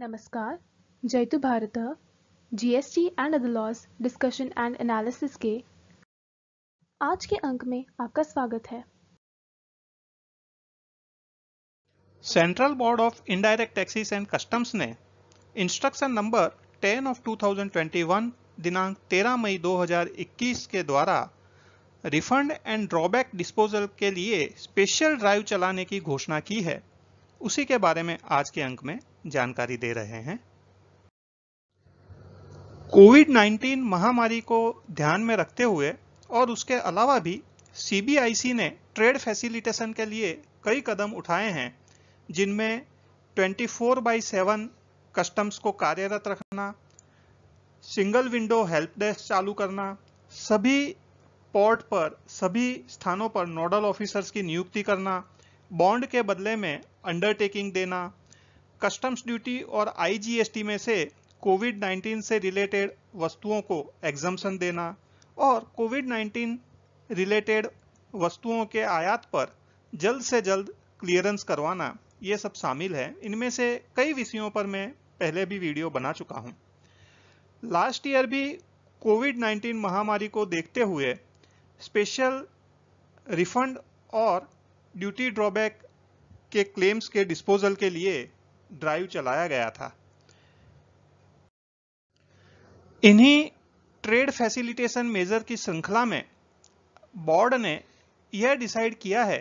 नमस्कार जयतु Bharat GST and other laws discussion and analysis के आज के अंक में आपका स्वागत है central board of indirect taxes and customs ने इंस्ट्रक्शन नंबर 10 ऑफ 2021 दिनांक 13 मई 2021 के द्वारा रिफंड एंड ड्रॉबैक डिस्पोजल के लिए स्पेशल ड्राइव चलाने की घोषणा की है उसी के बारे में आज के अंक में जानकारी दे रहे हैं कोविड 19 महामारी को ध्यान में रखते हुए और उसके अलावा भी सी ने ट्रेड फैसिलिटेशन के लिए कई कदम उठाए हैं जिनमें 24 फोर बाई सेवन कस्टम्स को कार्यरत रखना सिंगल विंडो हेल्प डेस्क चालू करना सभी पोर्ट पर सभी स्थानों पर नोडल ऑफिसर्स की नियुक्ति करना बॉन्ड के बदले में अंडरटेकिंग देना कस्टम्स ड्यूटी और आईजीएसटी में से कोविड 19 से रिलेटेड वस्तुओं को एग्जम्सन देना और कोविड 19 रिलेटेड वस्तुओं के आयात पर जल्द से जल्द क्लियरेंस करवाना ये सब शामिल है इनमें से कई विषयों पर मैं पहले भी वीडियो बना चुका हूँ लास्ट ईयर भी कोविड 19 महामारी को देखते हुए स्पेशल रिफंड और ड्यूटी ड्रॉबैक के क्लेम्स के डिस्पोजल के लिए ड्राइव चलाया गया था इन्हीं ट्रेड फैसिलिटेशन मेजर की श्रृंखला में बोर्ड ने यह डिसाइड किया है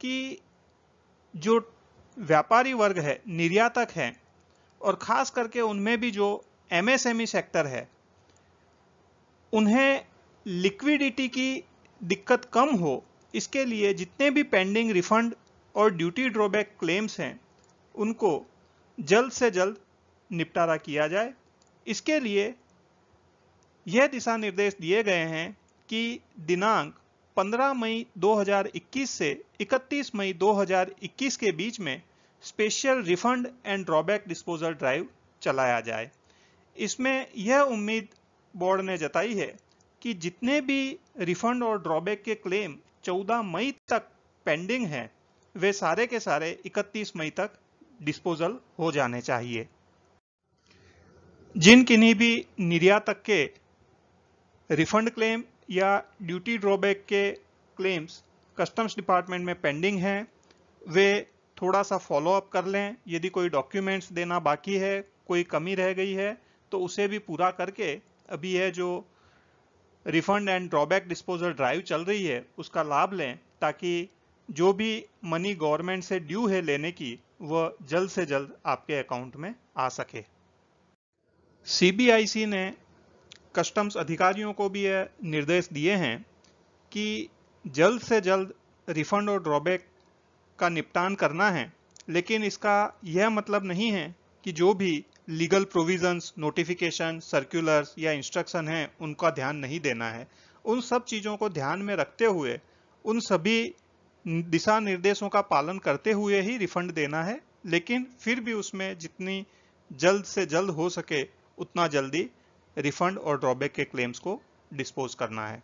कि जो व्यापारी वर्ग है निर्यातक हैं और खास करके उनमें भी जो एमएसएमई सेक्टर है उन्हें लिक्विडिटी की दिक्कत कम हो इसके लिए जितने भी पेंडिंग रिफंड और ड्यूटी ड्रॉबैक क्लेम्स हैं उनको जल्द से जल्द निपटारा किया जाए इसके लिए यह दिशा निर्देश दिए गए हैं कि दिनांक 15 मई 2021 से 31 मई 2021 के बीच में special refund and drawback disposal drive चलाया जाए इसमें यह उम्मीद बोर्ड ने जताई है कि जितने भी रिफंड और ड्रॉबैक के क्लेम 14 मई तक पेंडिंग हैं वे सारे के सारे 31 मई तक डिस्पोजल हो जाने चाहिए जिन किन्हीं भी निर्यातक के रिफंड क्लेम या ड्यूटी ड्रॉबैक के क्लेम्स कस्टम्स डिपार्टमेंट में पेंडिंग हैं वे थोड़ा सा फॉलोअप कर लें यदि कोई डॉक्यूमेंट्स देना बाकी है कोई कमी रह गई है तो उसे भी पूरा करके अभी यह जो refund and drawback disposal drive चल रही है उसका लाभ लें ताकि जो भी मनी गवर्नमेंट से ड्यू है लेने की वह जल्द से जल्द आपके अकाउंट में आ सके सीबीआईसी ने कस्टम्स अधिकारियों को भी यह निर्देश दिए हैं कि जल्द से जल्द रिफंड और ड्रॉबैक का निपटान करना है लेकिन इसका यह मतलब नहीं है कि जो भी लीगल प्रोविजंस नोटिफिकेशन सर्कुलर्स या इंस्ट्रक्शन हैं उनका ध्यान नहीं देना है उन सब चीज़ों को ध्यान में रखते हुए उन सभी दिशा निर्देशों का पालन करते हुए ही रिफंड देना है लेकिन फिर भी उसमें जितनी जल्द से जल्द हो सके उतना जल्दी रिफंड और ड्रॉबैक के क्लेम्स को डिस्पोज करना है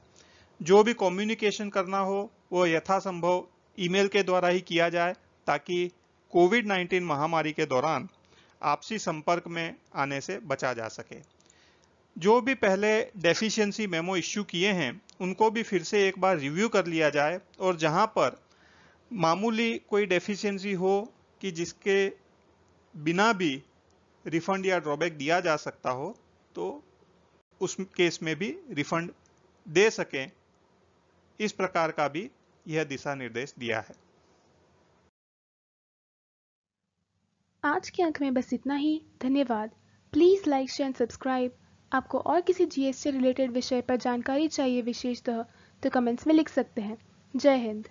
जो भी कम्युनिकेशन करना हो वो यथासंभव ईमेल के द्वारा ही किया जाए ताकि कोविड 19 महामारी के दौरान आपसी संपर्क में आने से बचा जा सके जो भी पहले डेफिशिएंसी मेमो इश्यू किए हैं उनको भी फिर से एक बार रिव्यू कर लिया जाए और जहां पर मामूली कोई डेफिशिएंसी हो कि जिसके बिना भी रिफंड या ड्रॉबैक दिया जा सकता हो तो उस केस में भी रिफंड दे सकें इस प्रकार का भी यह दिशा निर्देश दिया है आज के अंक में बस इतना ही धन्यवाद please like share and subscribe आपको और किसी जीएसटी रिलेटेड विषय पर जानकारी चाहिए विशेषतः तो कमेंट्स में लिख सकते हैं जय हिंद